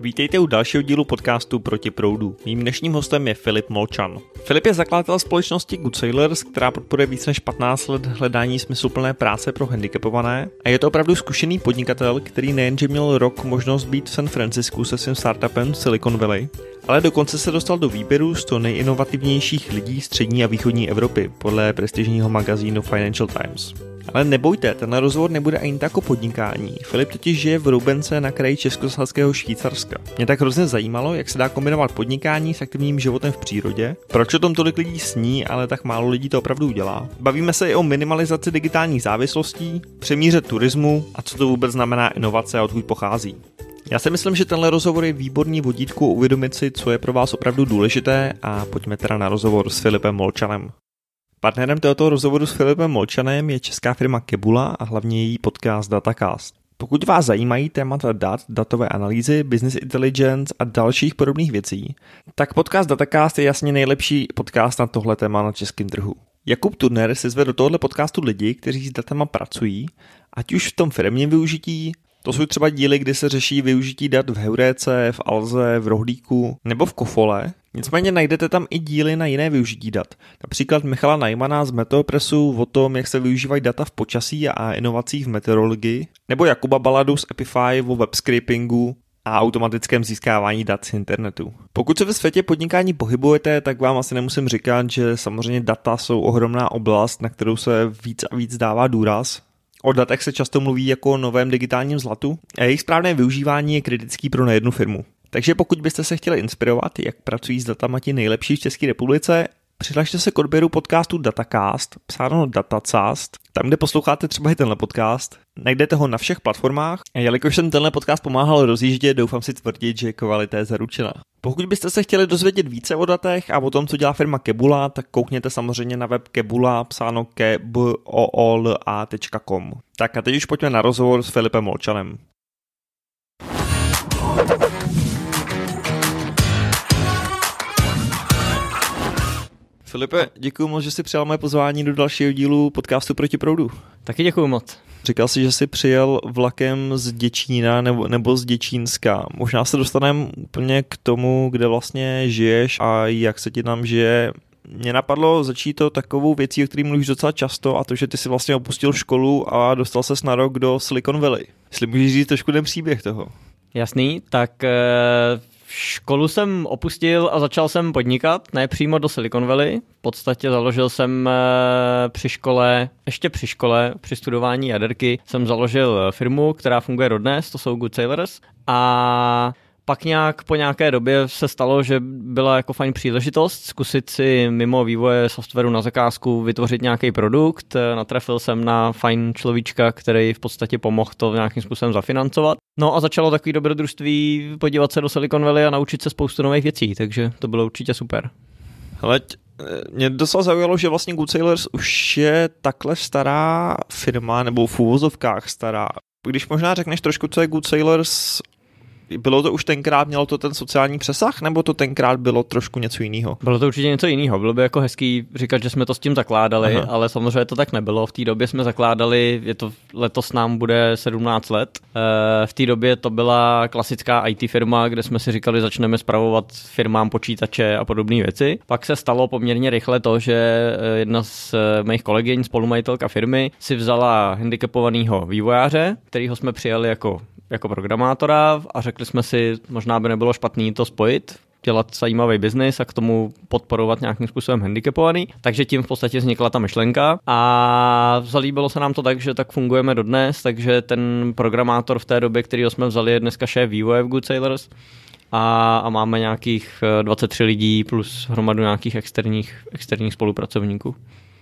Vítejte u dalšího dílu podcastu Proti proudu. Mým dnešním hostem je Filip Molčan. Filip je zakladatel společnosti Good Sailors, která podporuje více než 15 let hledání smysluplné práce pro handicapované a je to opravdu zkušený podnikatel, který nejenže měl rok možnost být v San Francisku se svým startupem Silicon Valley, ale dokonce se dostal do výběru 100 nejinovativnějších lidí střední a východní Evropy podle prestižního magazínu Financial Times. Ale nebojte, ten rozhovor nebude ani tak o podnikání. Filip totiž žije v Rubence na kraji československého Švýcarska. Mě tak hrozně zajímalo, jak se dá kombinovat podnikání s aktivním životem v přírodě, proč o tom tolik lidí sní, ale tak málo lidí to opravdu udělá. Bavíme se i o minimalizaci digitálních závislostí, přemíře turismu a co to vůbec znamená inovace a odkud pochází. Já si myslím, že tenhle rozhovor je výborný vodítku uvědomit si, co je pro vás opravdu důležité a pojďme teda na rozhovor s Filipem Molčanem. Partnerem tohoto rozhovoru s Filipem Molčanem je česká firma Kebula a hlavně její podcast Datacast. Pokud vás zajímají témata dat, datové analýzy, business intelligence a dalších podobných věcí, tak podcast Datacast je jasně nejlepší podcast na tohle téma na českém trhu. Jakub Turner se zve do tohohle podcastu lidi, kteří s datama pracují, ať už v tom firmním využití, to jsou třeba díly, kdy se řeší využití dat v Heuréce, v Alze, v Rohlíku nebo v Kofole, Nicméně najdete tam i díly na jiné využití dat. Například Michala Najmana z Meteopresu o tom, jak se využívají data v počasí a inovacích v meteorologii, nebo Jakuba Baladu z Epify o web scrapingu a automatickém získávání dat z internetu. Pokud se ve světě podnikání pohybujete, tak vám asi nemusím říkat, že samozřejmě data jsou ohromná oblast, na kterou se víc a víc dává důraz, O datech se často mluví jako o novém digitálním zlatu a jejich správné využívání je kritický pro nejednu firmu. Takže pokud byste se chtěli inspirovat, jak pracují s datama ti nejlepší v České republice, Přihlašte se k odběru podcastu Datacast, psáno Datacast, tam, kde posloucháte třeba i tenhle podcast. Najdete ho na všech platformách. A jelikož jsem tenhle podcast pomáhal rozjíždět, doufám si tvrdit, že kvalita je zaručena. Pokud byste se chtěli dozvědět více o datech a o tom, co dělá firma Kebula, tak koukněte samozřejmě na web kebula, psáno kebola.com. Tak a teď už pojďme na rozhovor s Filipem Molčanem. Filipe, děkuji moc, že jsi přijal moje pozvání do dalšího dílu podcastu Proti proudu. Taky děkuji moc. Říkal jsi, že jsi přijel vlakem z Děčína nebo, nebo z Děčínska. Možná se dostaneme úplně k tomu, kde vlastně žiješ a jak se ti tam žije mě napadlo začít to takovou věcí, o které mluvíš docela často, a to, že ty si vlastně opustil školu a dostal se na rok do Silicon Valley. Jestli můžeš říct trošku ten příběh toho. Jasný, tak eh, Školu jsem opustil a začal jsem podnikat, ne přímo do Silicon Valley. V podstatě založil jsem eh, při škole, ještě při škole, při studování jaderky, jsem založil eh, firmu, která funguje dodnes, to jsou Good Sailors. A pak nějak po nějaké době se stalo, že byla jako fajn příležitost zkusit si mimo vývoje softwaru na zakázku vytvořit nějaký produkt. Natrefil jsem na fajn človíčka, který v podstatě pomohl to nějakým způsobem zafinancovat. No a začalo takový dobrodružství podívat se do Silicon Valley a naučit se spoustu nových věcí, takže to bylo určitě super. Hele, mě docela zaujalo, že vlastně Good Sailors už je takhle stará firma, nebo v úvozovkách stará. Když možná řekneš trošku, co je Good Sailors, bylo to už tenkrát, mělo to ten sociální přesah, nebo to tenkrát bylo trošku něco jiného? Bylo to určitě něco jiného. Bylo by jako hezký říkat, že jsme to s tím zakládali, Aha. ale samozřejmě to tak nebylo. V té době jsme zakládali, je to letos nám bude 17 let. Eh, v té době to byla klasická IT firma, kde jsme si říkali, začneme spravovat firmám počítače a podobné věci. Pak se stalo poměrně rychle to, že eh, jedna z eh, mých kolegyň, spolumajitelka firmy, si vzala handicapovaného vývojáře, kterého jsme přijali jako jako programátora a řekli jsme si, možná by nebylo špatný to spojit, dělat zajímavý biznis a k tomu podporovat nějakým způsobem handicapovaný. Takže tím v podstatě vznikla ta myšlenka a zalíbilo se nám to tak, že tak fungujeme dodnes, takže ten programátor v té době, který jsme vzali, je dneska šéf vývoje v Good Sailors a, a máme nějakých 23 eh, lidí plus hromadu nějakých externích, externích spolupracovníků.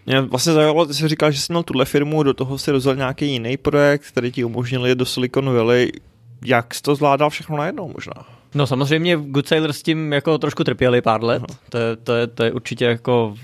Mě vlastně zajímalo, ty jsi říkal, že jsi měl tuhle firmu, do toho si rozhodl nějaký jiný projekt, který ti umožnil jít do Silicon Valley. Jak jsi to zvládal všechno najednou možná? No samozřejmě Good Sailor s tím jako trošku trpěli pár let, to je, to, je, to je určitě jako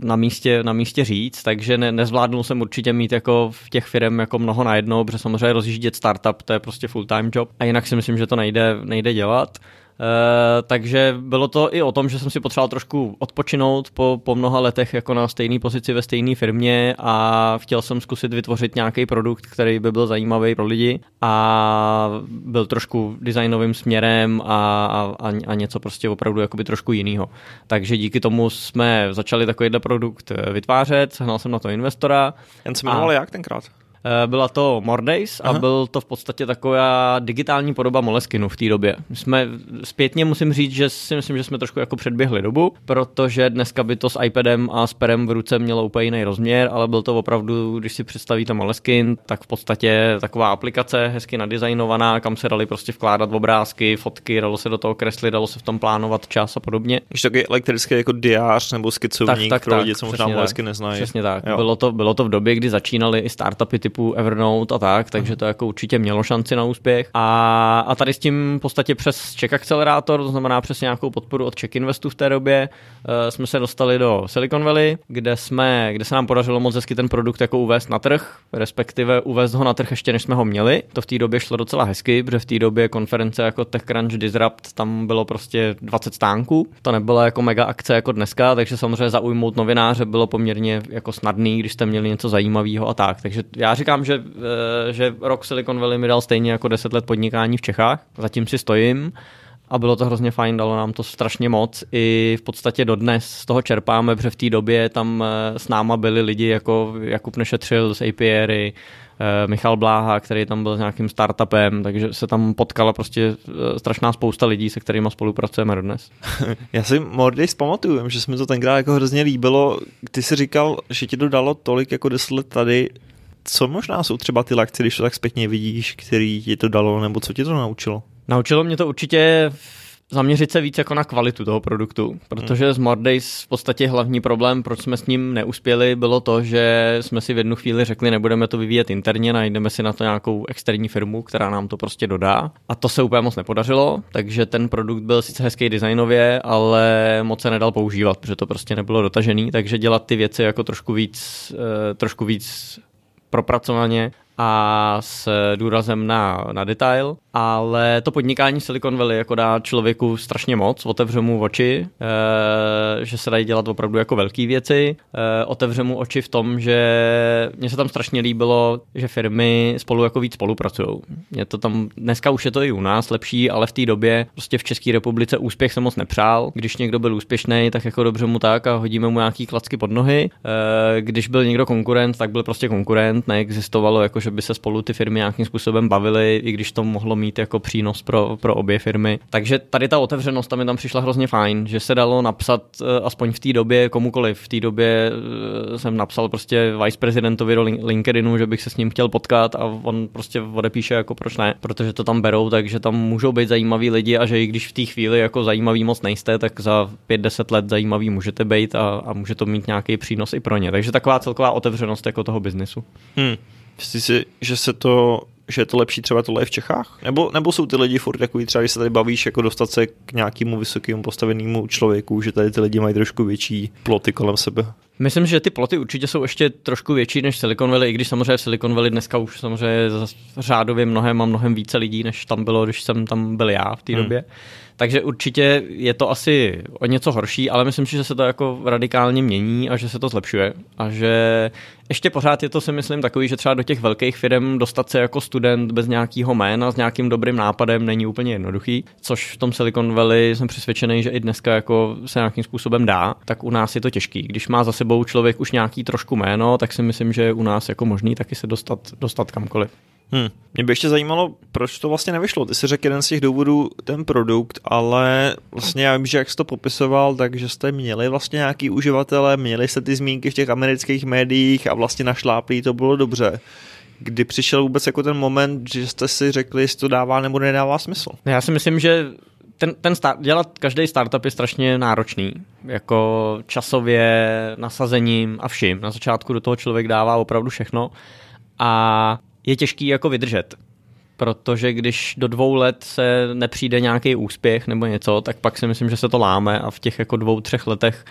na místě, na místě říct, takže ne, nezvládnul jsem určitě mít jako v těch firm jako mnoho najednou, protože samozřejmě rozjíždět startup, to je prostě full-time job a jinak si myslím, že to nejde, nejde dělat. Eh, takže bylo to i o tom, že jsem si potřeboval trošku odpočinout po, po mnoha letech jako na stejné pozici ve stejné firmě a chtěl jsem zkusit vytvořit nějaký produkt, který by byl zajímavý pro lidi a byl trošku designovým směrem a, a, a něco prostě opravdu jakoby trošku jiného. Takže díky tomu jsme začali takovýhle produkt vytvářet, sehnal jsem na to investora. Jen se jmenoval jak tenkrát? Eh, byla to Mordays a byl to v podstatě taková digitální podoba Moleskinu v té době. Jsme zpětně musím říct, že si myslím, že jsme trošku jako předběhli dobu, protože dneska by to s iPadem a s perem v ruce mělo úplně jiný rozměr, ale byl to opravdu, když si představíte Moleskin, tak v podstatě taková aplikace hezky nadizajnovaná, kam se dali prostě vkládat obrázky, fotky, dalo se do toho kreslit, dalo se v tom plánovat čas a podobně. Když taky elektrický jako diář nebo skicovník tak, tak, pro lidi, co možná Moleskin neznají. Přesně tak. Bylo to, bylo to v době, kdy začínaly i startupy typu typu Evernote a tak, takže to jako určitě mělo šanci na úspěch. A, a tady s tím v podstatě přes Check Accelerator, to znamená přes nějakou podporu od Check Investu v té době, uh, jsme se dostali do Silicon Valley, kde, jsme, kde se nám podařilo moc hezky ten produkt jako uvést na trh, respektive uvést ho na trh ještě než jsme ho měli. To v té době šlo docela hezky, protože v té době konference jako TechCrunch Disrupt, tam bylo prostě 20 stánků. To nebylo jako mega akce jako dneska, takže samozřejmě zaujmout novináře bylo poměrně jako snadný, když jste měli něco zajímavého a tak. Takže já říkám, neříkám, že, eh, že rok Silicon Valley mi dal stejně jako deset let podnikání v Čechách, zatím si stojím a bylo to hrozně fajn, dalo nám to strašně moc i v podstatě dodnes z toho čerpáme, protože v té době tam eh, s náma byli lidi jako Jakub Nešetřil z APRy, eh, Michal Bláha, který tam byl s nějakým startupem, takže se tam potkala prostě strašná spousta lidí, se kterými spolupracujeme dnes. Já si Mordy pamatuju, že mi to tenkrát jako hrozně líbilo. Ty si říkal, že ti to dalo tolik jako deset let tady co možná jsou třeba ty lekce, když to tak zpětně vidíš, který ti to dalo, nebo co ti to naučilo? Naučilo mě to určitě zaměřit se víc jako na kvalitu toho produktu, protože hmm. z Mordays v podstatě hlavní problém, proč jsme s ním neuspěli, bylo to, že jsme si v jednu chvíli řekli, nebudeme to vyvíjet interně, najdeme si na to nějakou externí firmu, která nám to prostě dodá. A to se úplně moc nepodařilo, takže ten produkt byl sice hezký designově, ale moc se nedal používat, protože to prostě nebylo dotažený, takže dělat ty věci jako trošku víc, eh, trošku víc propracovaně a s důrazem na, na detail, ale to podnikání Silicon Valley jako dá člověku strašně moc, otevře mu oči, e, že se dají dělat opravdu jako velké věci, e, eh, otevře mu oči v tom, že mně se tam strašně líbilo, že firmy spolu jako víc spolupracují. Je to tam, dneska už je to i u nás lepší, ale v té době prostě v České republice úspěch se moc nepřál. Když někdo byl úspěšný, tak jako dobře mu tak a hodíme mu nějaký klacky pod nohy. E, když byl někdo konkurent, tak byl prostě konkurent, neexistovalo jako že by se spolu ty firmy nějakým způsobem bavily, i když to mohlo mít jako přínos pro, pro obě firmy. Takže tady ta otevřenost tam mi tam přišla hrozně fajn, že se dalo napsat eh, aspoň v té době komukoliv. V té době eh, jsem napsal prostě vice prezidentovi do LinkedInu, že bych se s ním chtěl potkat a on prostě odepíše jako proč ne, protože to tam berou, takže tam můžou být zajímaví lidi a že i když v té chvíli jako zajímavý moc nejste, tak za 5-10 let zajímavý můžete být a, a může to mít nějaký přínos i pro ně. Takže taková celková otevřenost jako toho biznesu. Hmm. Myslíš si, že se to že je to lepší třeba tohle je v Čechách? Nebo, nebo jsou ty lidi furt takový třeba, když se tady bavíš, jako dostat se k nějakému vysokému postavenému člověku, že tady ty lidi mají trošku větší ploty kolem sebe? Myslím, že ty ploty určitě jsou ještě trošku větší než Silicon Valley, i když samozřejmě v Silicon Valley dneska už samozřejmě řádově mnohem a mnohem více lidí, než tam bylo, když jsem tam byl já v té hmm. době. Takže určitě je to asi o něco horší, ale myslím si, že se to jako radikálně mění a že se to zlepšuje. A že ještě pořád je to si myslím takový, že třeba do těch velkých firm dostat se jako student bez nějakého jména s nějakým dobrým nápadem není úplně jednoduchý, což v tom Silicon Valley jsem přesvědčený, že i dneska jako se nějakým způsobem dá, tak u nás je to těžký. Když má za sebou člověk už nějaký trošku jméno, tak si myslím, že je u nás jako možný taky se dostat, dostat kamkoliv. Hmm. Mě by ještě zajímalo, proč to vlastně nevyšlo. Ty jsi řekl jeden z těch důvodů, ten produkt, ale vlastně já vím, že jak jsi to popisoval, takže jste měli vlastně nějaký uživatele, měli jste ty zmínky v těch amerických médiích a vlastně našláplí to bylo dobře kdy přišel vůbec jako ten moment, že jste si řekli, jestli to dává nebo nedává smysl? Já si myslím, že ten, ten start, dělat každý startup je strašně náročný, jako časově, nasazením a vším. Na začátku do toho člověk dává opravdu všechno a je těžký jako vydržet, protože když do dvou let se nepřijde nějaký úspěch nebo něco, tak pak si myslím, že se to láme a v těch jako dvou, třech letech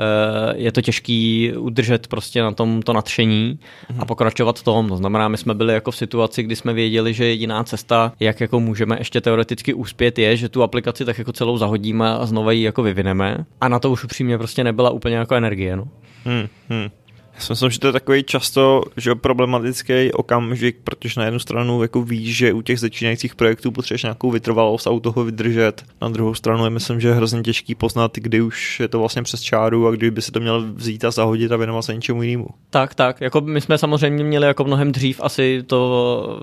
Eh, je to těžký udržet prostě na tom to nadšení a mhm. pokračovat v tom. To znamená, my jsme byli jako v situaci, kdy jsme věděli, že jediná cesta, jak jako můžeme ještě teoreticky úspět, je, že tu aplikaci tak jako celou zahodíme a znova ji jako vyvineme. A na to už upřímně prostě nebyla úplně jako energie. No. Hmm, hmm já si myslím, že to je takový často že problematický okamžik, protože na jednu stranu jako víš, že u těch začínajících projektů potřebuješ nějakou vytrvalost a u toho vydržet. Na druhou stranu je myslím, že je hrozně těžký poznat, kdy už je to vlastně přes čáru a kdy by se to měl vzít a zahodit a věnovat se něčemu jinému. Tak, tak. Jako my jsme samozřejmě měli jako mnohem dřív asi to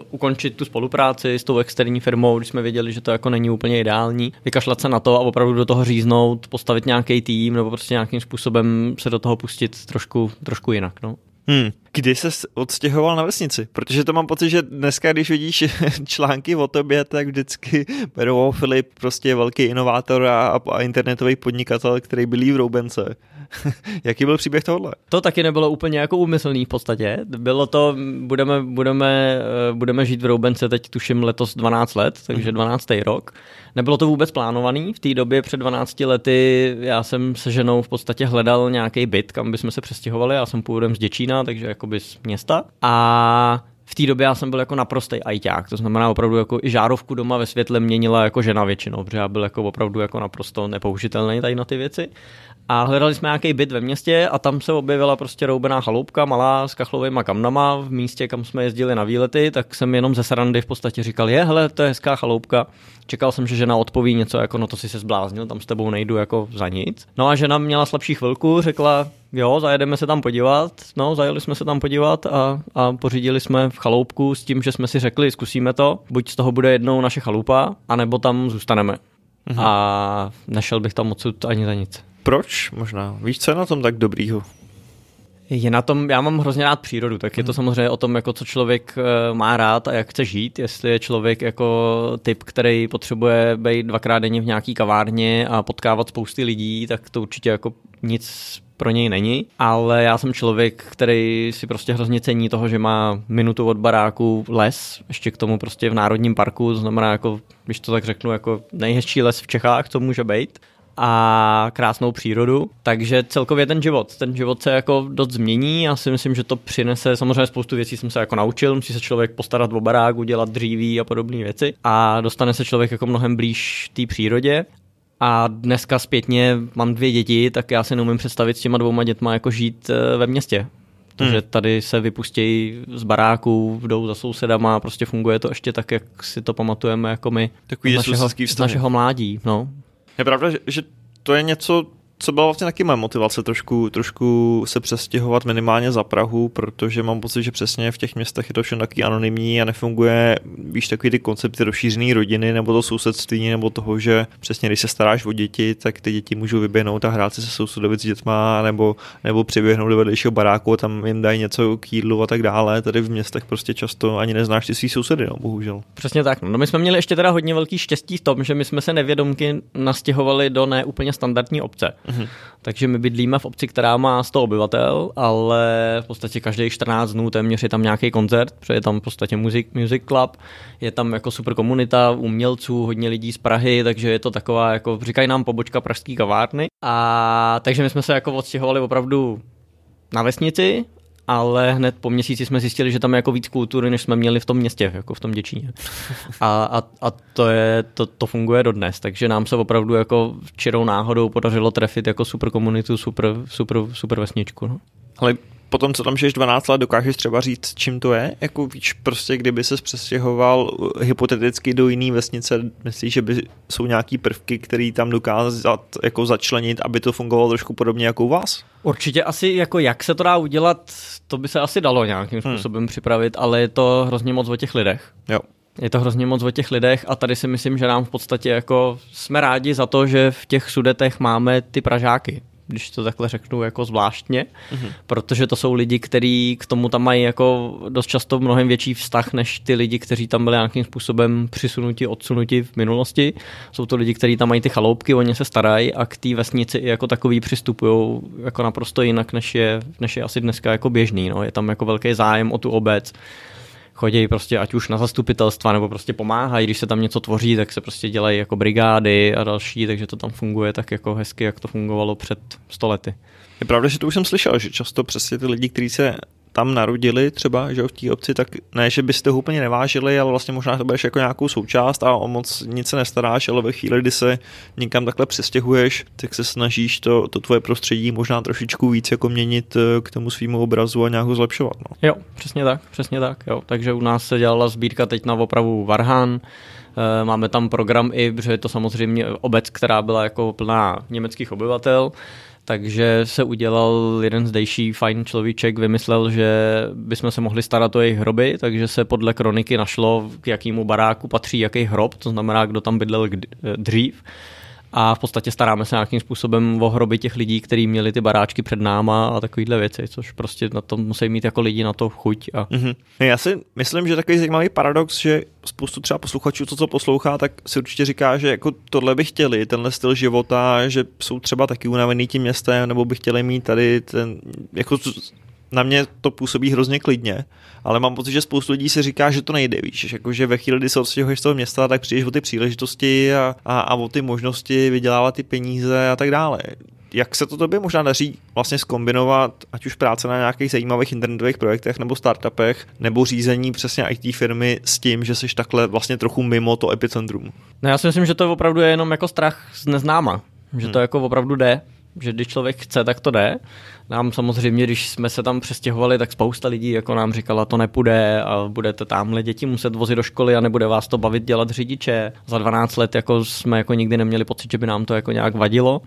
uh, ukončit tu spolupráci s tou externí firmou, když jsme věděli, že to jako není úplně ideální. Vykašlat se na to a opravdu do toho říznout, postavit nějaký tým nebo prostě nějakým způsobem se do toho pustit trošku trošku jinak. No. Hmm. Kdy se odstěhoval na vesnici? Protože to mám pocit, že dneska, když vidíš články o tobě, tak vždycky berou Filip prostě velký inovátor a, a internetový podnikatel, který bylí v Roubence. Jaký byl příběh tohohle? To taky nebylo úplně jako úmyslný v podstatě. Bylo to, budeme, budeme, eh, budeme žít v Roubence teď tuším letos 12 let, takže 12. Mhm. rok. Nebylo to vůbec plánovaný. V té době před 12 lety já jsem se ženou v podstatě hledal nějaký byt, kam bychom se přestěhovali. Já jsem původem z Děčína, takže jakoby z města. A v té době já jsem byl jako naprostý ajťák, to znamená opravdu jako i žárovku doma ve světle měnila jako žena většinou, protože já byl jako opravdu jako naprosto nepoužitelný tady na ty věci. A hledali jsme nějaký byt ve městě a tam se objevila prostě roubená chaloupka malá s kachlovými kamnama v místě, kam jsme jezdili na výlety, tak jsem jenom ze srandy v podstatě říkal, je, hele, to je hezká chaloupka. Čekal jsem, že žena odpoví něco jako, no to si se zbláznil, tam s tebou nejdu jako za nic. No a žena měla slabší chvilku, řekla, jo, zajedeme se tam podívat, no, zajeli jsme se tam podívat a, a pořídili jsme v chaloupku s tím, že jsme si řekli, zkusíme to, buď z toho bude jednou naše chalupa, anebo tam zůstaneme. Mhm. A nešel bych tam odsud ani za nic. Proč možná? Víš, co je na tom tak dobrýho? Je na tom, já mám hrozně rád přírodu, tak je to mhm. samozřejmě o tom, jako co člověk eh, má rád a jak chce žít, jestli je člověk jako typ, který potřebuje být dvakrát denně v nějaký kavárně a potkávat spousty lidí, tak to určitě jako nic pro něj není, ale já jsem člověk, který si prostě hrozně cení toho, že má minutu od baráku les, ještě k tomu prostě v Národním parku, to znamená jako, když to tak řeknu, jako nejhezčí les v Čechách, co může být a krásnou přírodu. Takže celkově ten život, ten život se jako dost změní a si myslím, že to přinese samozřejmě spoustu věcí, jsem se jako naučil, musí se člověk postarat o barák, udělat dříví a podobné věci a dostane se člověk jako mnohem blíž té přírodě a dneska zpětně mám dvě děti, tak já si neumím představit s těma dvouma dětma jako žít eh, ve městě. Protože hmm. tady se vypustějí z baráků, jdou za sousedama, prostě funguje to ještě tak, jak si to pamatujeme jako my Takový z našeho, z našeho mládí. No. Je pravda, že, že to je něco, co byla vlastně taky moje motivace, trošku, trošku se přestěhovat minimálně za Prahu, protože mám pocit, že přesně v těch městech je to všechno taky anonymní a nefunguje, víš, takový ty koncepty rozšířené rodiny nebo to sousedství, nebo toho, že přesně když se staráš o děti, tak ty děti můžou vyběhnout a hrát si se sousedovit s dětma, nebo, nebo přiběhnout do vedlejšího baráku a tam jim dají něco k jídlu a tak dále. Tady v městech prostě často ani neznáš ty svý sousedy, no, bohužel. Přesně tak. No, my jsme měli ještě teda hodně velký štěstí v tom, že my jsme se nevědomky nastěhovali do neúplně standardní obce. Mm-hmm. Takže my bydlíme v obci, která má 100 obyvatel, ale v podstatě každý 14 dnů téměř je tam nějaký koncert, protože je tam v podstatě music, music club, je tam jako super komunita umělců, hodně lidí z Prahy, takže je to taková, jako říkají nám pobočka pražský kavárny. A takže my jsme se jako odstěhovali opravdu na vesnici ale hned po měsíci jsme zjistili, že tam je jako víc kultury, než jsme měli v tom městě, jako v tom Děčíně. A, a, a to, je, to, to funguje dodnes, takže nám se opravdu jako čirou náhodou podařilo trefit jako super komunitu, super, super, super vesničku. No. Ale potom, co tam žiješ 12 let, dokážeš třeba říct, čím to je? Jako víš, prostě kdyby se přestěhoval eh, hypoteticky do jiné vesnice, myslíš, že by jsou nějaký prvky, které tam dokázat jako začlenit, aby to fungovalo trošku podobně jako u vás? Určitě asi jako jak se to dá udělat, to by se asi dalo nějakým hmm. způsobem hmm. připravit, ale je to hrozně moc o těch lidech. Jo. Je to hrozně moc o těch lidech a tady si myslím, že nám v podstatě jako jsme rádi za to, že v těch sudetech máme ty Pražáky když to takhle řeknu, jako zvláštně, mm-hmm. protože to jsou lidi, kteří k tomu tam mají jako dost často mnohem větší vztah než ty lidi, kteří tam byli nějakým způsobem přisunuti, odsunuti v minulosti. Jsou to lidi, kteří tam mají ty chaloupky, oni se starají a k té vesnici jako takový přistupují jako naprosto jinak, než je, než je asi dneska jako běžný. No. Je tam jako velký zájem o tu obec chodí prostě ať už na zastupitelstva nebo prostě pomáhají, když se tam něco tvoří, tak se prostě dělají jako brigády a další, takže to tam funguje tak jako hezky, jak to fungovalo před stolety. Je pravda, že to už jsem slyšel, že často přesně ty lidi, kteří se tam narodili třeba, že v té obci, tak ne, že byste ho úplně nevážili, ale vlastně možná to budeš jako nějakou součást a o moc nic se nestaráš, ale ve chvíli, kdy se někam takhle přestěhuješ, tak se snažíš to, to tvoje prostředí možná trošičku víc jako měnit eh, k tomu svýmu obrazu a nějak ho zlepšovat. No. Jo, přesně tak, přesně tak. Jo. Takže u nás se dělala sbírka teď na opravu Varhan, eh, Máme tam program i, protože je to samozřejmě obec, která byla jako plná německých obyvatel, takže se udělal jeden zdejší fajn človíček, vymyslel, že bychom se mohli starat o jejich hroby, takže se podle kroniky našlo, k jakému baráku patří jaký hrob, to znamená, kdo tam bydlel dřív a v podstatě staráme se nějakým způsobem o hroby těch lidí, kteří měli ty baráčky před náma a takovéhle věci, což prostě na to musí mít jako lidi na to chuť. A... Mm-hmm. Já si myslím, že takový zajímavý paradox, že spoustu třeba posluchačů, co co poslouchá, tak si určitě říká, že jako tohle by chtěli, tenhle styl života, že jsou třeba taky unavený tím městem, nebo by chtěli mít tady ten, jako na mě to působí hrozně klidně, ale mám pocit, že spoustu lidí si říká, že to nejde, víš, jako, že ve chvíli, kdy se odstěhuješ z toho města, tak přijdeš o ty příležitosti a, a, a o ty možnosti vydělávat ty peníze a tak dále. Jak se to tobě možná daří vlastně skombinovat, ať už práce na nějakých zajímavých internetových projektech nebo startupech, nebo řízení přesně IT firmy s tím, že jsi takhle vlastně trochu mimo to epicentrum? No já si myslím, že to opravdu je jenom jako strach z neznáma, že to hmm. jako opravdu jde že když člověk chce, tak to jde. Nám samozřejmě, když jsme se tam přestěhovali, tak spousta lidí jako nám říkala, to nepůjde a budete tamhle děti muset vozit do školy a nebude vás to bavit dělat řidiče. Za 12 let jako jsme jako nikdy neměli pocit, že by nám to jako nějak vadilo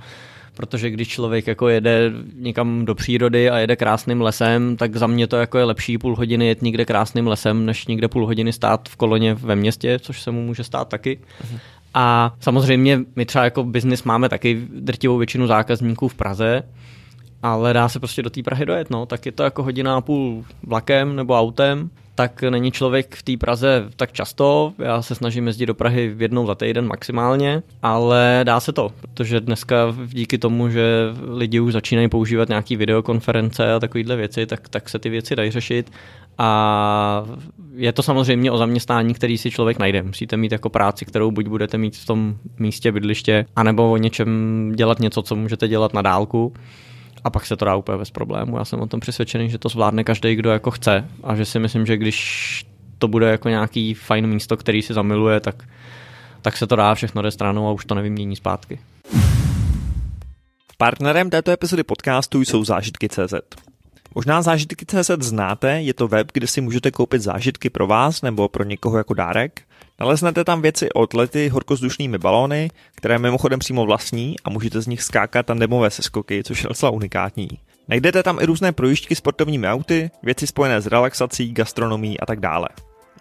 protože když člověk jako jede někam do přírody a jede krásným lesem, tak za mě to jako je lepší půl hodiny jet někde krásným lesem, než někde půl hodiny stát v koloně ve městě, což se mu může stát taky. Mhm. A samozřejmě my třeba jako biznis máme taky drtivou většinu zákazníků v Praze, ale dá se prostě do té Prahy dojet, no. Tak je to jako hodina a půl vlakem nebo autem, tak není člověk v té Praze tak často. Já se snažím jezdit do Prahy jednou za týden maximálně, ale dá se to, protože dneska díky tomu, že lidi už začínají používat nějaké videokonference a takovéhle věci, tak, tak se ty věci dají řešit a je to samozřejmě o zaměstnání, který si člověk najde. Musíte mít jako práci, kterou buď budete mít v tom místě bydliště, anebo o něčem dělat něco, co můžete dělat na dálku. A pak se to dá úplně bez problému. Já jsem o tom přesvědčený, že to zvládne každý, kdo jako chce. A že si myslím, že když to bude jako nějaký fajn místo, který si zamiluje, tak, tak se to dá všechno jde stranou a už to nevymění zpátky. Partnerem této epizody podcastu jsou zážitky CZ. Možná zážitky CZ znáte, je to web, kde si můžete koupit zážitky pro vás nebo pro někoho jako dárek. Naleznete tam věci od lety horkozdušnými balóny, které mimochodem přímo vlastní a můžete z nich skákat tandemové seskoky, což je docela unikátní. Najdete tam i různé projišťky sportovními auty, věci spojené s relaxací, gastronomí a tak dále.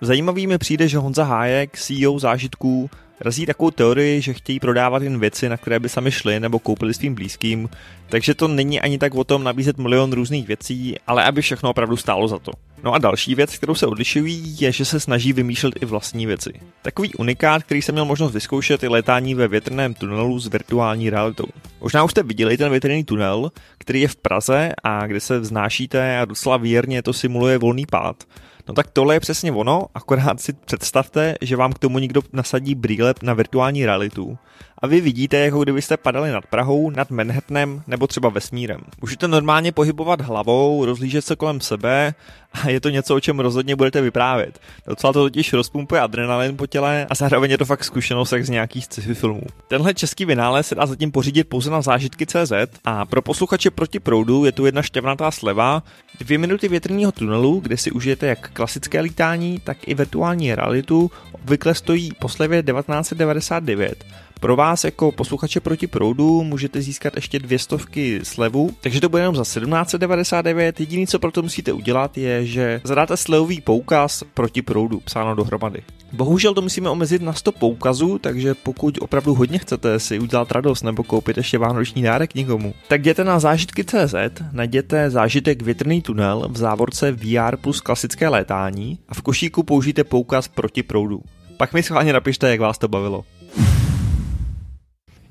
Zajímavý mi přijde, že Honza Hájek, CEO zážitků, razí takovou teorii, že chtějí prodávat jen věci, na které by sami šli nebo koupili svým blízkým, takže to není ani tak o tom nabízet milion různých věcí, ale aby všechno opravdu stálo za to. No a další věc, kterou se odlišují, je, že se snaží vymýšlet i vlastní věci. Takový unikát, který jsem měl možnost vyzkoušet, je letání ve větrném tunelu s virtuální realitou. Možná už jste viděli ten větrný tunel, který je v Praze a kde se vznášíte a docela věrně to simuluje volný pád. No tak tohle je přesně ono, akorát si představte, že vám k tomu někdo nasadí brýle na virtuální realitu a vy vidíte, jako kdybyste padali nad Prahou, nad Manhattanem nebo třeba vesmírem. Můžete normálně pohybovat hlavou, rozlížet se kolem sebe a je to něco, o čem rozhodně budete vyprávět. Docela to totiž rozpumpuje adrenalin po těle a zároveň je to fakt zkušenost jak z nějakých sci-fi filmů. Tenhle český vynález se dá zatím pořídit pouze na zážitky CZ a pro posluchače proti proudu je tu jedna šťavnatá sleva, dvě minuty větrního tunelu, kde si užijete jak klasické lítání, tak i virtuální realitu, obvykle stojí po slevě 1999. Pro vás jako posluchače proti proudu můžete získat ještě dvě stovky slevu, takže to bude jenom za 1799. Jediné, co pro to musíte udělat, je, že zadáte slevový poukaz proti proudu, psáno dohromady. Bohužel to musíme omezit na 100 poukazů, takže pokud opravdu hodně chcete si udělat radost nebo koupit ještě vánoční dárek nikomu. tak jděte na zážitky.cz, najděte zážitek větrný tunel v závorce VR plus klasické létání a v košíku použijte poukaz proti proudu. Pak mi schválně napište, jak vás to bavilo.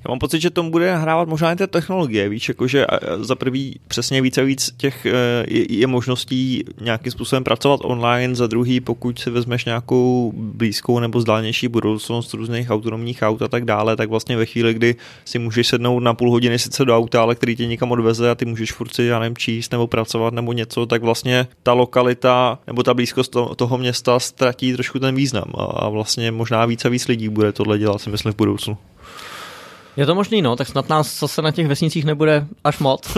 Já mám pocit, že tomu bude hrávat možná i ta technologie, víš, jakože za prvý přesně více a víc těch e, je, je možností nějakým způsobem pracovat online, za druhý pokud si vezmeš nějakou blízkou nebo zdálnější budoucnost různých autonomních aut a tak dále, tak vlastně ve chvíli, kdy si můžeš sednout na půl hodiny sice do auta, ale který tě někam odveze a ty můžeš furt si, já nevím, číst nebo pracovat nebo něco, tak vlastně ta lokalita nebo ta blízkost toho města ztratí trošku ten význam a vlastně možná více a víc lidí bude tohle dělat, si myslím, v budoucnu. Je to možný, no, tak snad nás zase na těch vesnicích nebude až moc.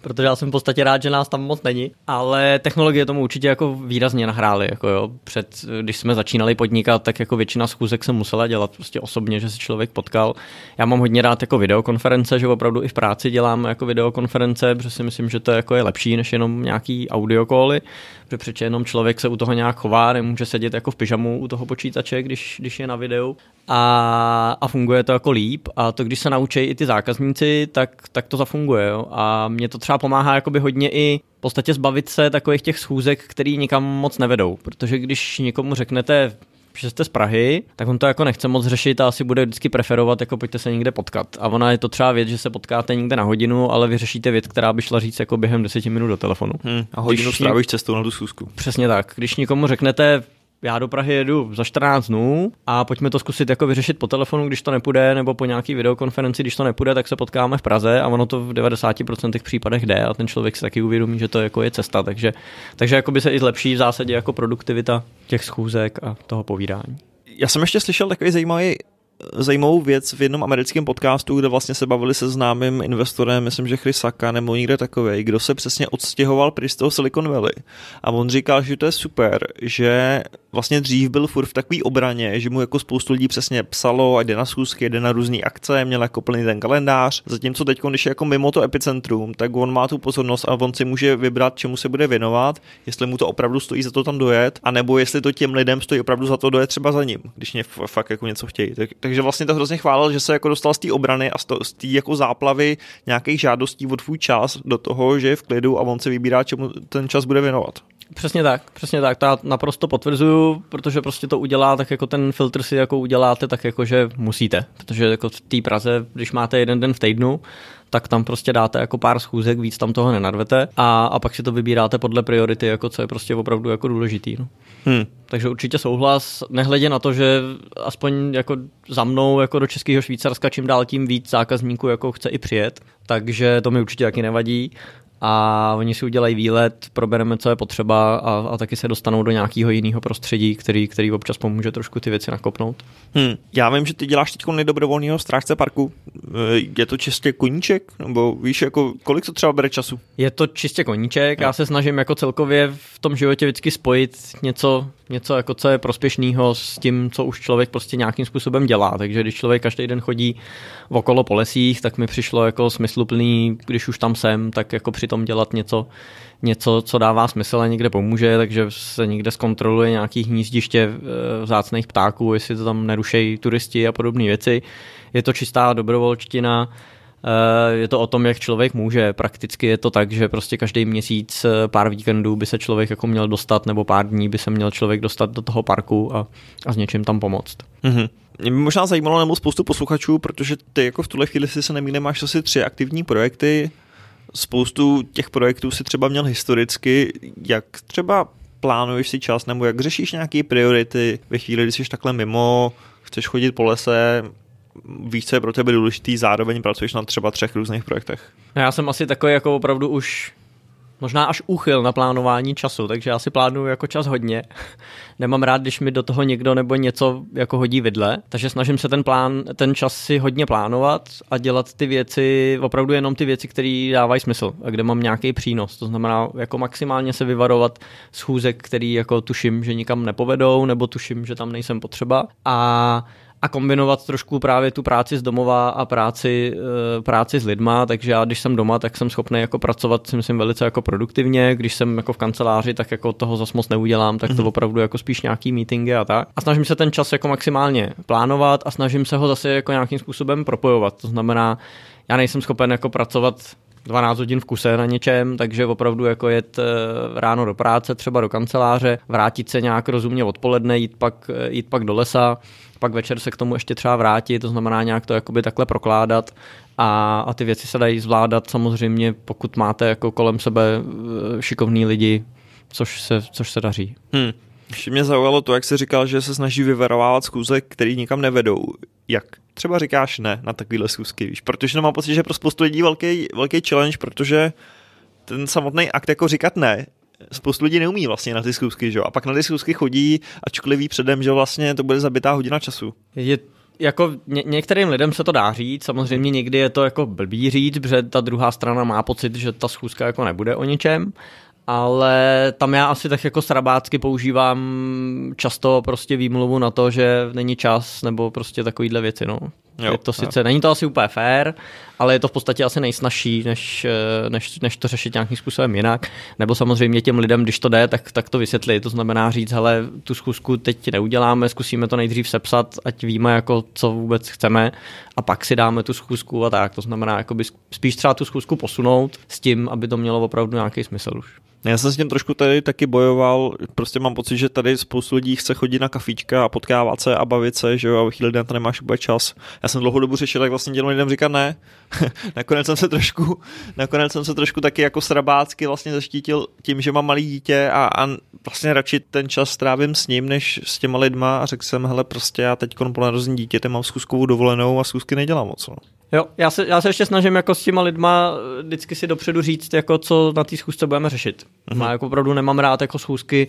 protože já jsem v podstatě rád, že nás tam moc není, ale technologie tomu určitě jako výrazně nahrály. Jako jo. Před, když jsme začínali podnikat, tak jako většina schůzek se musela dělat prostě osobně, že se člověk potkal. Já mám hodně rád jako videokonference, že opravdu i v práci dělám jako videokonference, protože si myslím, že to jako je lepší než jenom nějaký audiokóly, protože přece jenom člověk se u toho nějak chová, nemůže sedět jako v pyžamu u toho počítače, když, když je na videu a, a funguje to jako líp a to, když se naučí i ty zákazníci, tak, tak to zafunguje jo? a mě to třeba pomáhá jakoby hodně i v podstatě zbavit se takových těch schůzek, které nikam moc nevedou, protože když někomu řeknete že jste z Prahy, tak on to jako nechce moc řešit a asi bude vždycky preferovat, jako pojďte se někde potkat. A ona je to třeba věc, že se potkáte někde na hodinu, ale vyřešíte věc, která by šla říct jako během deseti minut do telefonu. Hmm, a hodinu strávíš cestou na tu schůzku. Přesně tak. Když někomu řeknete, já do Prahy jedu za 14 dnů a pojďme to zkusit jako vyřešit po telefonu, když to nepůjde, nebo po nějaký videokonferenci, když to nepůjde, tak se potkáme v Praze a ono to v 90% případech jde a ten člověk si taky uvědomí, že to jako je cesta, takže, takže jako by se i zlepší v zásadě jako produktivita těch schůzek a toho povídání. Já jsem ještě slyšel takový zajímavý zajímavou věc v jednom americkém podcastu, kde vlastně se bavili se známým investorem, myslím, že Chris Saka nebo někde takový, kdo se přesně odstěhoval pryč z toho Silicon Valley. A on říkal, že to je super, že vlastně dřív byl furt v takové obraně, že mu jako spoustu lidí přesně psalo, a jde na schůzky, jde na různé akce, měl jako plný ten kalendář. Zatímco teď, když je jako mimo to epicentrum, tak on má tu pozornost a on si může vybrat, čemu se bude věnovat, jestli mu to opravdu stojí za to tam dojet, anebo jestli to těm lidem stojí opravdu za to dojet třeba za ním, když mě fakt jako něco chtějí. Tak, takže vlastně to hrozně chválil, že se jako dostal z té obrany a z té jako záplavy nějakých žádostí od tvůj čas do toho, že je v klidu a on se vybírá, čemu ten čas bude věnovat. Přesně tak, přesně tak, to já naprosto potvrzuju, protože prostě to udělá tak jako ten filtr si jako uděláte tak jako, že musíte, protože jako v té Praze, když máte jeden den v týdnu, tak tam prostě dáte jako pár schůzek, víc tam toho nenarvete a, a pak si to vybíráte podle priority, jako co je prostě opravdu jako důležitý. No. Hmm. Takže určitě souhlas, nehledě na to, že aspoň jako za mnou jako do Českého Švýcarska čím dál tím víc zákazníků jako chce i přijet, takže to mi určitě taky nevadí a oni si udělají výlet, probereme, co je potřeba a, a taky se dostanou do nějakého jiného prostředí, který, který občas pomůže trošku ty věci nakopnout. Hmm. Já vím, že ty děláš teď nedobrovolného strážce parku. Eh, je to čistě koníček? Nebo víš, jako, kolik to třeba bere času? Je to čistě koníček. Hmm. Já se snažím jako celkově v tom životě vždycky spojit něco, něco, jako co je prospěšného s tím, co už člověk prostě nějakým způsobem dělá. Takže když člověk každý den chodí okolo po lesích, tak mi přišlo jako smysluplný, když už tam jsem, tak jako přitom dělat něco, něco, co dává smysl a někde pomůže, takže se někde zkontroluje nějaký hnízdiště eh, vzácných ptáků, jestli to tam nerušejí turisti a podobné věci. Je to čistá dobrovolčtina, Eh, je to o tom, jak člověk může. Prakticky je to tak, že prostě každý měsíc eh, pár víkendů by se člověk jako měl dostat, nebo pár dní by se měl člověk dostat do toho parku a, a s něčím tam pomoct. Mm-hmm. Mě by možná zajímalo nebo spoustu posluchačů, protože ty jako v tuhle chvíli si se nemíne, máš asi tři aktivní projekty, spoustu těch projektů si třeba měl historicky, jak třeba plánuješ si čas, nebo jak řešíš nějaké priority ve chvíli, kdy jsi takhle mimo, chceš chodit po lese, víš, co je pro tebe důležitý, zároveň pracuješ na třeba třech různých projektech. No, já jsem asi takový jako opravdu už možná až úchyl na plánování času, takže já si plánuju jako čas hodně. Nemám rád, když mi do toho někdo nebo něco jako hodí vidle, takže snažím se ten plán, ten čas si hodně plánovat a dělat ty věci, opravdu jenom ty věci, které dávají smysl a kde mám nějaký přínos. To znamená jako maximálně se vyvarovat schůzek, který jako tuším, že nikam nepovedou nebo tuším, že tam nejsem potřeba a a kombinovat trošku právě tu práci z domova a práci, eh, práci s lidma, takže já když jsem doma, tak jsem schopný jako pracovat si myslím velice jako produktivně, když jsem jako v kanceláři, tak jako toho zas moc neudělám, tak to mm-hmm. opravdu jako spíš nějaký meetingy a tak. A snažím se ten čas jako maximálně plánovat a snažím se ho zase jako nějakým způsobem propojovat, to znamená, já nejsem schopen jako pracovat 12 hodin v kuse na něčem, takže opravdu jako jet eh, ráno do práce, třeba do kanceláře, vrátit se nějak rozumně odpoledne, jít pak, eh, jít pak do lesa, pak večer se k tomu ještě třeba vrátit, to znamená nějak to jakoby takhle prokládat a, a ty věci se dají zvládat samozřejmě, pokud máte jako kolem sebe eh, šikovný lidi, což se, což se daří. Hmm. Ještě mě zaujalo to, jak jsi říkal, že se snaží vyvarovávat schůze, který nikam nevedou. Jak? Třeba říkáš ne na takovýhle schůzky, víš? Protože mám pocit, že pro spoustu lidí velký, velký challenge, protože ten samotný akt jako říkat ne, spoustu lidí neumí vlastně na ty schůzky, že jo? A pak na ty schůzky chodí, ačkoliv ví předem, že vlastně to bude zabitá hodina času. Je jako ně, některým lidem se to dá říct, samozřejmě někdy je to jako blbý říct, protože ta druhá strana má pocit, že ta schůzka jako nebude o ničem, ale tam já asi tak jako srabácky používám často prostě výmluvu na to, že není čas nebo prostě takovýhle věci, no. Jo, je to sice, jo. není to asi úplně fair, ale je to v podstatě asi nejsnažší, než, eh, než, než to řešit nějakým způsobem jinak. Nebo samozřejmě těm lidem, když to jde, tak, tak to vysvětlit. To znamená říct, hele, tu schůzku teď neuděláme, zkusíme to nejdřív sepsat, ať víme, jako, co vůbec chceme a pak si dáme tu schůzku a tak. To znamená jakoby spíš třeba tu schůzku posunout s tím, aby to mělo opravdu nějaký smysl už. No, já jsem s tím trošku tady taky bojoval, prostě mám pocit, že tady spoustu lidí chce chodit na kafíčka a potkávat se a bavit se, že jo, a chvíli den to nemáš vůbec čas já jsem dlouhou dobu řešil, jak vlastně těm lidem říkat ne. nakonec jsem se trošku, nakonec jsem se trošku taky jako srabácky vlastně zaštítil tím, že mám malý dítě a, a vlastně radši ten čas strávím s ním, než s těma lidma a řekl jsem, hele prostě já teď po narození dítěte mám zkuskovou dovolenou a zkusky nedělám moc. No. Jo, já se, já se ještě snažím jako s těma lidma eh, vždycky si dopředu říct, jako co na té schůzce budeme řešit. Mhm. Já jako opravdu nemám rád jako schůzky,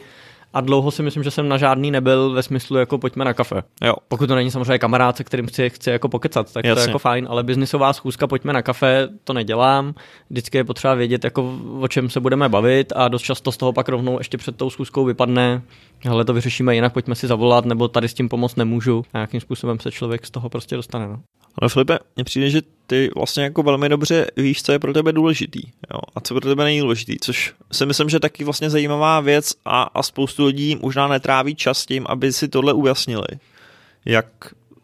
a dlouho si myslím, že jsem na žádný nebyl ve smyslu jako pojďme na kafe. Jo. Pokud to není samozřejmě kamarád, se kterým chci, chci jako pokecat, tak Jasně. to je jako fajn, ale biznisová schůzka pojďme na kafe, to nedělám. Vždycky je potřeba vědět, jako o čem se budeme bavit a dost často z toho pak rovnou ještě před tou schůzkou vypadne, hele to vyřešíme jinak, pojďme si zavolat, nebo tady s tím pomoct nemůžu. A nějakým způsobem se člověk z toho prostě dostane. No. Ale Filipe, mně přijde, že ty vlastně jako velmi dobře víš, co je pro tebe důležitý jo, a co pro tebe není důležitý, což si myslím, že taky vlastně zajímavá věc a, a spoustu lidí možná netráví čas tím, aby si tohle ujasnili. Jak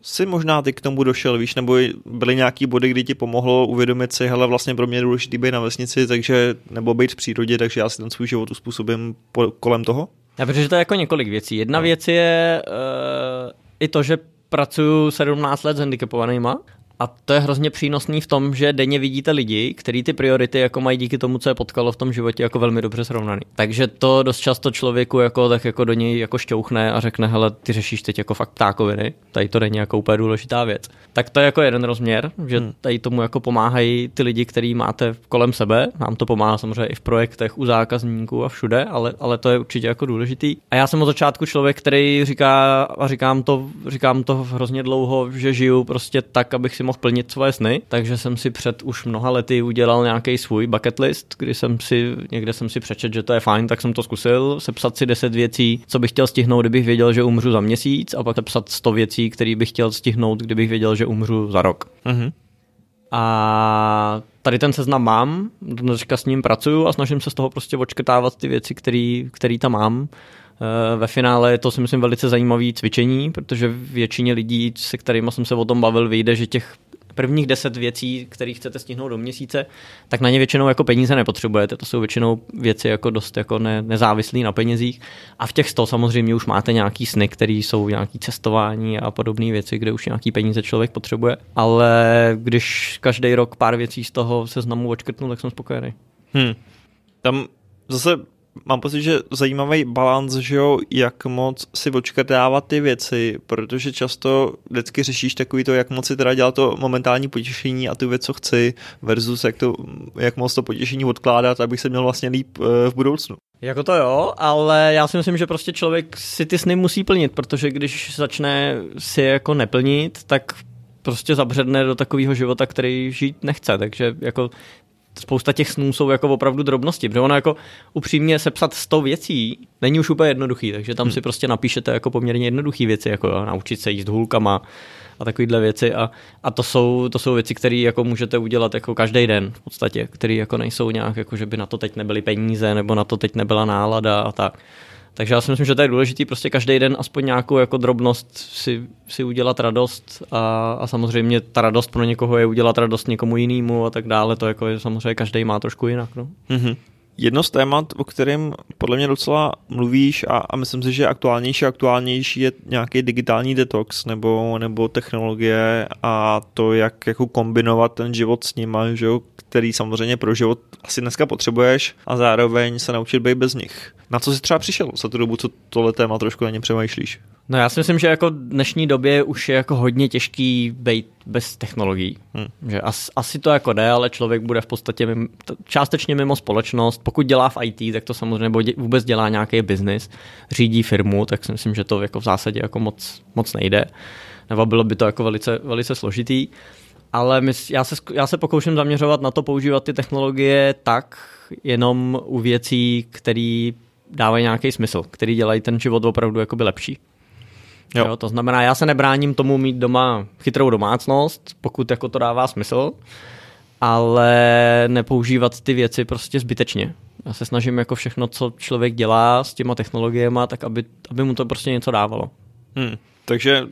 si možná ty k tomu došel, víš, nebo byly nějaký body, kdy ti pomohlo uvědomit si, hele, vlastně pro mě je důležitý být na vesnici, takže, nebo být v přírodě, takže já si ten svůj život uspůsobím po, kolem toho? Já protože to je jako několik věcí. Jedna no. věc je uh, i to, že pracuju 17 let s handicapovanýma a to je hrozně přínosný v tom, že denně vidíte lidi, kteří ty priority jako mají díky tomu, co je potkalo v tom životě, jako velmi dobře srovnaný. Takže to dost často člověku jako tak jako do něj jako šťouchne a řekne, hele, ty řešíš teď jako fakt ptákoviny, tady to není jako úplně důležitá věc. Tak to je jako jeden rozměr, že hmm. tady tomu jako pomáhají ty lidi, který máte kolem sebe. Nám to pomáhá samozřejmě i v projektech u zákazníků a všude, ale, ale to je určitě jako důležitý. A já jsem od začátku člověk, který říká, a říkám to, říkám to hrozně dlouho, že žiju prostě tak, abych si mohl mohl plnit svoje sny, takže jsem si před už mnoha lety udělal nějaký svůj bucket list, kdy jsem si, někde jsem si přečet, že to je fajn, tak jsem to zkusil, sepsat si 10 věcí, co bych chtěl stihnout, kdybych věděl, že umřu za měsíc a pak sepsat 100 věcí, které bych chtěl stihnout, kdybych věděl, že umřu za rok. Mm-hmm. A tady ten seznam mám, dneska s ním pracuju a snažím se z toho prostě očkrtávat ty věci, které tam mám Eh, ve finále je to si myslím velice zajímavé cvičení, protože většině lidí, se kterými jsem se o tom bavil, vyjde, že těch prvních deset věcí, které chcete stihnout do měsíce, tak na ně většinou jako peníze nepotřebujete. To jsou většinou věci jako dost jako ne, nezávislé na penězích. A v těch sto samozřejmě už máte nějaký sny, které jsou nějaký cestování a podobné věci, kde už nějaký peníze člověk potřebuje. Ale když každý rok pár věcí z toho seznamu očkrtnu, tak jsem spokojený. Hmm. Tam zase mám pocit, že zajímavý balans, že jo, jak moc si očkrtávat ty věci, protože často vždycky řešíš takový to, jak moc si teda dělat to momentální potěšení a tu věc, co chci, versus jak, to, jak moc to potěšení odkládat, abych se měl vlastně líp eh, v budoucnu. Jako to jo, ale já si myslím, že prostě člověk si ty sny musí plnit, protože když začne si je jako neplnit, tak prostě zabředne do takového života, který žít nechce. Takže jako spousta těch snů jsou jako opravdu drobnosti, protože ono jako upřímně sepsat 100 věcí není už úplně jednoduchý, takže tam hmm. si prostě napíšete jako poměrně jednoduché věci, jako jo, naučit se jíst hůlkama a takovýhle věci a, a to, jsou, to jsou věci, které jako můžete udělat jako každý den v podstatě, které jako nejsou nějak, jako že by na to teď nebyly peníze nebo na to teď nebyla nálada a tak. Takže já si myslím, že to je důležité prostě každý den aspoň nějakou jako drobnost si, si udělat radost a, a samozřejmě ta radost pro někoho je udělat radost někomu jinému a tak dále. To jako je samozřejmě každý má trošku jinak. No. Mm-hmm. Jedno z témat, o kterém podle mě docela mluvíš a, a myslím si, že aktuálnější a aktuálnější je nějaký digitální detox nebo, nebo technologie a to, jak jako kombinovat ten život s nima, že jo, který samozřejmě pro život asi dneska potřebuješ a zároveň se naučit být bez nich. Na co jsi třeba přišel za tu dobu, co tohle téma trošku na ně přemýšlíš? No já si myslím, že jako dnešní době už je jako hodně těžký být bez technologií. Hmm. Že as, asi to jako jde, ale člověk bude v podstatě mimo, částečně mimo společnost. Pokud dělá v IT, tak to samozřejmě nebo dě, vůbec dělá nějaký biznis, řídí firmu, tak si myslím, že to jako v zásadě jako moc, moc nejde. Nebo bylo by to jako velice, velice složitý. Ale my, já, se, já se pokouším zaměřovat na to, používat ty technologie tak, jenom u věcí, které dávají nějaký smysl, který dělají ten život opravdu jakoby lepší. Jo. Jo, to znamená, já se nebráním tomu mít doma chytrou domácnost, pokud jako to dává smysl, ale nepoužívat ty věci prostě zbytečně. Já se snažím jako všechno, co člověk dělá s těma technologiemi, tak aby, aby mu to prostě něco dávalo. Hmm. Takže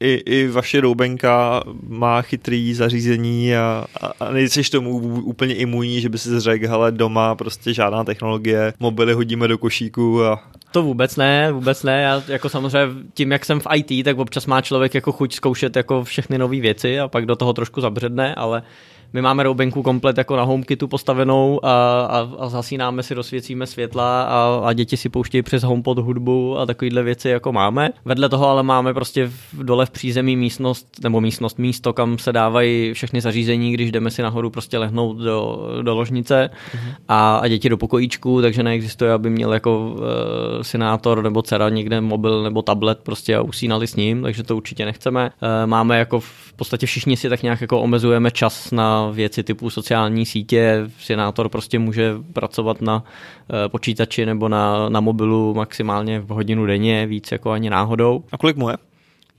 i, i vaše roubenka má chytrý zařízení a, a, a nejseš tomu úplně imunní, že by si řekl, hele, doma prostě žádná technologie, mobily hodíme do košíku a... To vůbec ne, vůbec ne, já jako samozřejmě tím, jak jsem v IT, tak občas má člověk jako chuť zkoušet jako všechny nové věci a pak do toho trošku zabředne, ale my máme roubenku komplet jako na HomeKitu postavenou a, a, a zasínáme si, rozsvěcíme světla a, a děti si pouštějí přes HomePod hudbu a takovýhle věci jako máme. Vedle toho ale máme prostě v dole v přízemí místnost, nebo místnost místo, kam se dávají všechny zařízení, když jdeme si nahoru prostě lehnout do, do ložnice mm-hmm. a, a děti do pokojíčku, takže neexistuje, aby měl jako e, synátor nebo dcera někde mobil nebo tablet prostě a usínali s ním, takže to určitě nechceme. E, máme jako v podstatě všichni si tak nějak jako omezujeme čas na věci typu sociální sítě. Senátor prostě může pracovat na eh, počítači nebo na, na mobilu maximálně v hodinu denně, víc jako ani náhodou. A kolik mu je?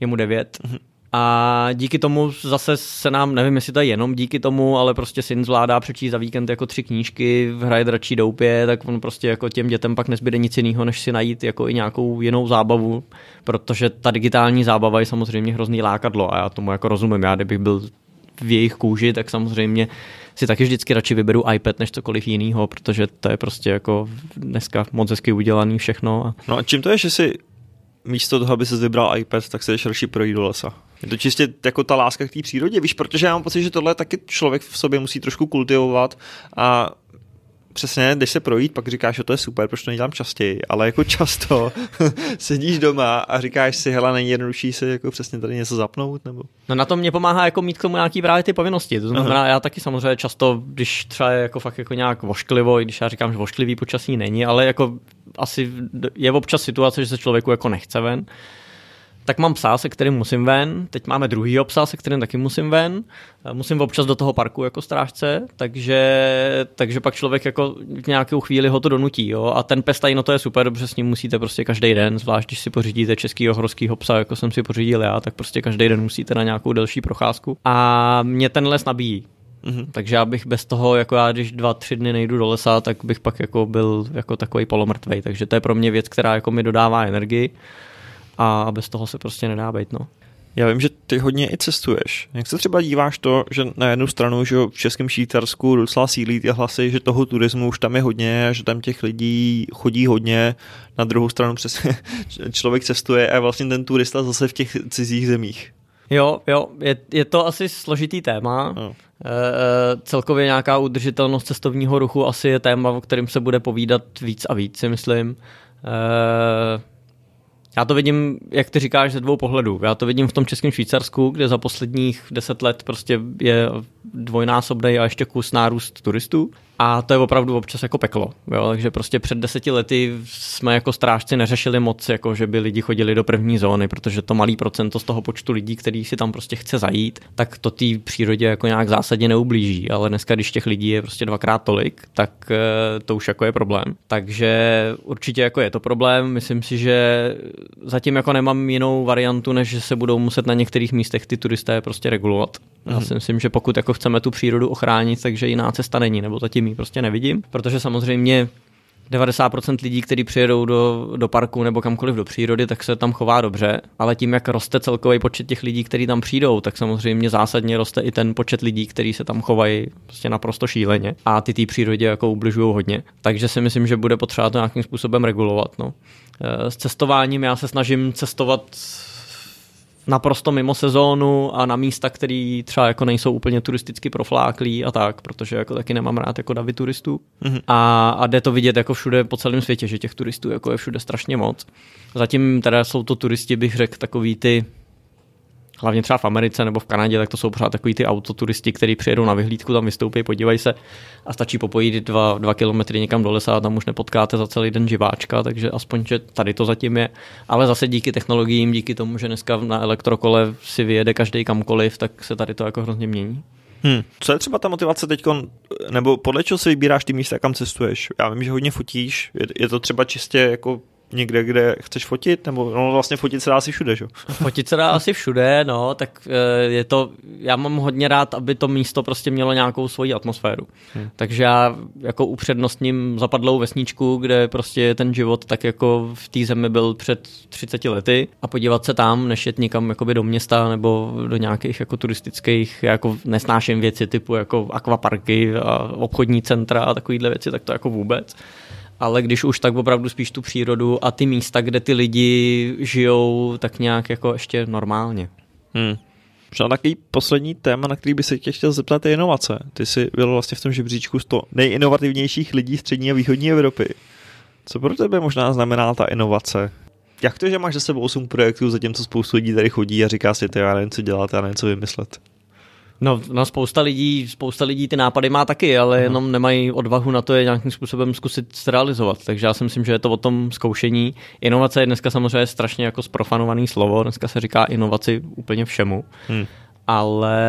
Je mu devět. Mhm. A díky tomu zase se nám, nevím jestli to je jenom díky tomu, ale prostě syn zvládá přečíst za víkend jako tři knížky, hraje dračí doupě, tak on prostě jako těm dětem pak nezbyde nic jiného, než si najít jako i nějakou jinou zábavu, protože ta digitální zábava je samozřejmě hrozný lákadlo a já tomu jako rozumím. Já kdybych byl v jejich kůži, tak samozřejmě si taky vždycky radši vyberu iPad než cokoliv jiného, protože to je prostě jako dneska moc hezky udělaný všechno. A... No a čím to je, že si místo toho, aby se vybral iPad, tak se jdeš radši projít do lesa? Je to čistě jako ta láska k té přírodě, víš, protože já mám pocit, že tohle taky člověk v sobě musí trošku kultivovat a přesně, když se projít, pak říkáš, že to je super, proč to nedělám častěji, ale jako často sedíš doma a říkáš si, hele, není jednodušší se jako přesně tady něco zapnout, nebo? No na to mě pomáhá jako mít k tomu nějaký právě ty povinnosti, to znamená, Aha. já taky samozřejmě často, když třeba je jako fakt jako nějak vošklivo, i když já říkám, že vošklivý počasí není, ale jako asi je občas situace, že se člověku jako nechce ven, tak mám psa, se kterým musím ven, teď máme druhý psa, se kterým taky musím ven, eh, musím občas do toho parku jako strážce, takže, takže pak člověk jako v nějakou chvíli ho to donutí. Jo? A ten pes tady, no to je super, dobře s ním musíte prostě každý den, zvlášť když si pořídíte český horského psa, jako jsem si pořídil já, tak prostě každý den musíte na nějakou delší procházku. A mě ten les nabíjí. Mm-hmm. Takže já bych bez toho, jako já když dva, tři dny nejdu do lesa, tak bych pak jako byl jako takový polomrtvej. Takže to je pro mě věc, která jako mi dodává energii a bez toho se prostě nedá být, no. Já vím, že ty hodně i cestuješ. Jak se třeba díváš to, že na jednu stranu, že v Českém šítarsku docela sílí ty hlasy, že toho turismu už tam je hodně, že tam těch lidí chodí hodně, na druhou stranu přesně člověk cestuje a vlastně ten turista zase v těch cizích zemích. Jo, jo, je, je to asi složitý téma. No. E, celkově nějaká udržitelnost cestovního ruchu asi je téma, o kterém se bude povídat víc a víc, si myslím. E, já to vidím, jak ty říkáš, ze dvou pohledů. Já to vidím v tom českém Švýcarsku, kde za posledních deset let prostě je dvojnásobný a ještě kus nárůst turistů. A to je opravdu občas jako peklo. Jo? Takže prostě před deseti lety jsme jako strážci neřešili moc, jako že by lidi chodili do první zóny, protože to malý procento z toho počtu lidí, který si tam prostě chce zajít, tak to té přírodě jako nějak zásadně neublíží. Ale dneska, když těch lidí je prostě dvakrát tolik, tak eh, to už jako je problém. Takže určitě jako je to problém. Myslím si, že zatím jako nemám jinou variantu, než že se budou muset na některých místech ty turisté prostě regulovat. Já mhm. si myslím, že pokud jako chceme tu přírodu ochránit, takže jiná cesta není, nebo zatím zatím prostě nevidím, protože samozřejmě 90% lidí, kteří přijedou do, do parku nebo kamkoliv do přírody, tak se tam chová dobře, ale tím, jak roste celkový počet těch lidí, kteří tam přijdou, tak samozřejmě zásadně roste i ten počet lidí, kteří se tam chovají prostě naprosto šíleně a ty té přírodě jako ubližují hodně. Takže si myslím, že bude potřeba to nějakým způsobem regulovat. No. E, s cestováním já se snažím cestovat naprosto mimo sezónu a na místa, který třeba jako nejsou úplně turisticky profláklí a tak, protože jako taky nemám rád jako davy turistů. Mm-hmm. A, a jde to vidět jako všude po celém světě, že těch turistů jako je všude strašně moc. Zatím teda jsou to turisti, bych řekl, takový ty hlavně třeba v Americe nebo v Kanadě, tak to jsou pořád takový ty autoturisti, kteří přijedou na vyhlídku, tam vystoupí, podívají se a stačí popojit dva, dva kilometry někam do lesa a tam už nepotkáte za celý den živáčka, takže aspoň, že tady to zatím je. Ale zase díky technologiím, díky tomu, že dneska na elektrokole si vyjede každý kamkoliv, tak se tady to jako hrozně mění. Hmm. Co je třeba ta motivace teď, nebo podle čeho si vybíráš ty místa, kam cestuješ? Já vím, že hodně fotíš, je, je to třeba čistě jako někde, kde chceš fotit, nebo no vlastně fotit se dá asi všude, že? No, fotit se dá asi všude, no, tak e, je to, já mám hodně rád, aby to místo prostě mělo nějakou svoji atmosféru. Hmm. Takže já jako upřednostním zapadlou vesničku, kde prostě ten život tak jako v té zemi byl před 30 lety a podívat se tam, než jet někam jakoby do města nebo do nějakých jako turistických, jako nesnáším věci typu jako akvaparky a obchodní centra a takovýhle věci, tak to jako vůbec ale když už tak opravdu spíš tu přírodu a ty místa, kde ty lidi žijou tak nějak jako ještě normálně. Hmm. Možná takový poslední téma, na který by se tě chtěl zeptat, je inovace. Ty jsi byl vlastně v tom žebříčku 100 nejinovativnějších lidí střední a východní Evropy. Co pro tebe možná znamená ta inovace? Jak to, že máš za sebou 8 projektů, zatímco spoustu lidí tady chodí a říká si, ty já nevím, co dělat, já nevím, co vymyslet? No, na no, spousta lidí, spousta lidí ty nápady má taky, ale jenom nemají odvahu na to je nějakým způsobem zkusit zrealizovat. Takže já si myslím, že je to o tom zkoušení. Inovace je dneska samozřejmě strašně jako sprofanovaný slovo, dneska se říká inovaci úplně všemu. Hmm. Ale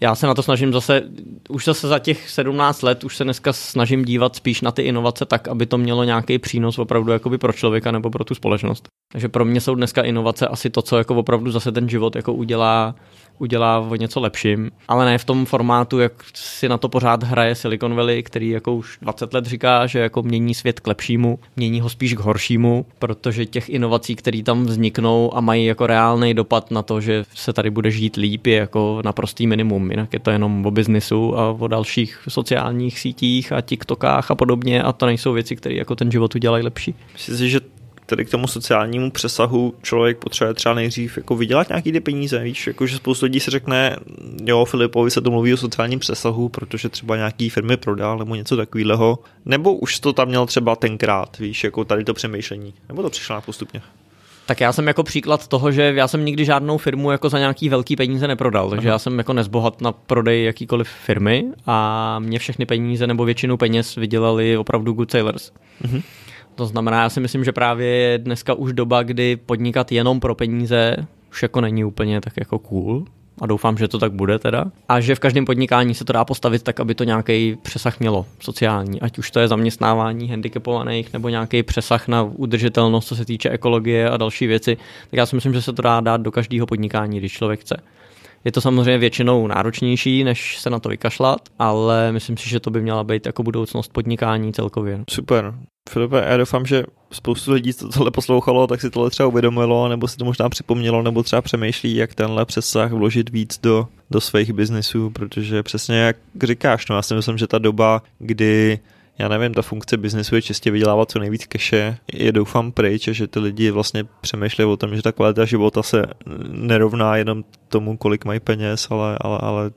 já se na to snažím zase, už zase za těch 17 let, už se dneska snažím dívat spíš na ty inovace tak, aby to mělo nějaký přínos opravdu jakoby pro člověka nebo pro tu společnost. Takže pro mě jsou dneska inovace asi to, co jako opravdu zase ten život jako udělá udělá o něco lepším, ale ne v tom formátu, jak si na to pořád hraje Silicon Valley, který jako už 20 let říká, že jako mění svět k lepšímu, mění ho spíš k horšímu, protože těch inovací, které tam vzniknou a mají jako reálný dopad na to, že se tady bude žít líp, je jako naprostý minimum. Jinak je to jenom o biznisu a o dalších sociálních sítích a TikTokách a podobně a to nejsou věci, které jako ten život udělají lepší. Myslím si, že tady k tomu sociálnímu přesahu člověk potřebuje třeba nejdřív jako vydělat nějaký ty peníze, víš, jako, že spoustu lidí se řekne, jo, Filipovi se to mluví o sociálním přesahu, protože třeba nějaký firmy prodal nebo něco takového, nebo už to tam měl třeba tenkrát, víš, jako tady to přemýšlení, nebo to přišlo postupně? Tak já jsem jako příklad toho, že já jsem nikdy žádnou firmu jako za nějaký velký peníze neprodal, takže Aha. já jsem jako nezbohat na prodej jakýkoliv firmy a mě všechny peníze nebo většinu peněz vydělali opravdu good sailors. Mhm. To znamená, já si myslím, že právě je dneska už doba, kdy podnikat jenom pro peníze už jako není úplně tak jako cool. A doufám, že to tak bude teda. A že v každém podnikání se to dá postavit tak, aby to nějaký přesah mělo sociální. Ať už to je zaměstnávání handicapovaných nebo nějaký přesah na udržitelnost, co se týče ekologie a další věci. Tak já si myslím, že se to dá dát do každého podnikání, když člověk chce. Je to samozřejmě většinou náročnější, než se na to vykašlat, ale myslím si, že to by měla být jako budoucnost podnikání celkově. No. Super. Filipe, já doufám, že spoustu lidí, co tohle poslouchalo, tak si tohle třeba uvědomilo, nebo si to možná připomnělo, nebo třeba přemýšlí, jak tenhle přesah vložit víc do, do svých biznisů, protože přesně jak říkáš, no já si myslím, že ta doba, kdy já nevím, ta funkce biznesu je čistě vydělávat co nejvíc keše, je doufám pryč, že ty lidi vlastně přemýšlejí o tom, že ta kvalita života se nerovná jenom tomu, kolik mají peněz, ale, ale, ale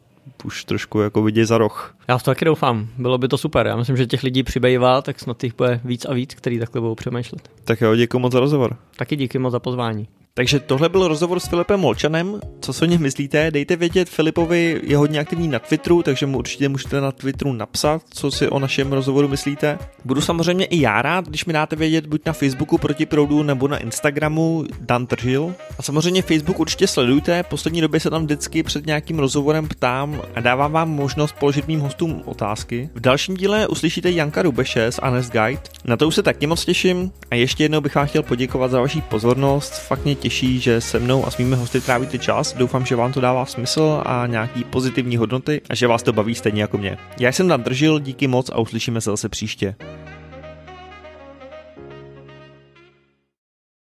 už trošku jako vidí za roh. Já to taky doufám, bylo by to super. Já myslím, že těch lidí přibývá, tak snad těch bude víc a víc, který takhle budou přemýšlet. Tak jo, děkuji moc za rozhovor. Taky díky moc za pozvání. Takže tohle byl rozhovor s Filipem Molčanem. Co se o něm myslíte? Dejte vědět, Filipovi je hodně aktivní na Twitteru, takže mu určitě můžete na Twitteru napsat, co si o našem rozhovoru myslíte. Budu samozřejmě i já rád, když mi dáte vědět buď na Facebooku proti proudu nebo na Instagramu Dan Tržil. A samozřejmě Facebook určitě sledujte, poslední době se tam vždycky před nějakým rozhovorem ptám a dávám vám možnost položit mým hostům otázky. V dalším díle uslyšíte Janka Rubeše z Anest Guide. Na to už se taky moc těším a ještě jednou bych vám chtěl poděkovat za vaši pozornost, fakt mě těší, že se mnou a s mými hosty trávíte čas. Doufám, že vám to dává smysl a nějaký pozitivní hodnoty a že vás to baví stejně jako mě. Já jsem tam držil, díky moc a uslyšíme se zase příště.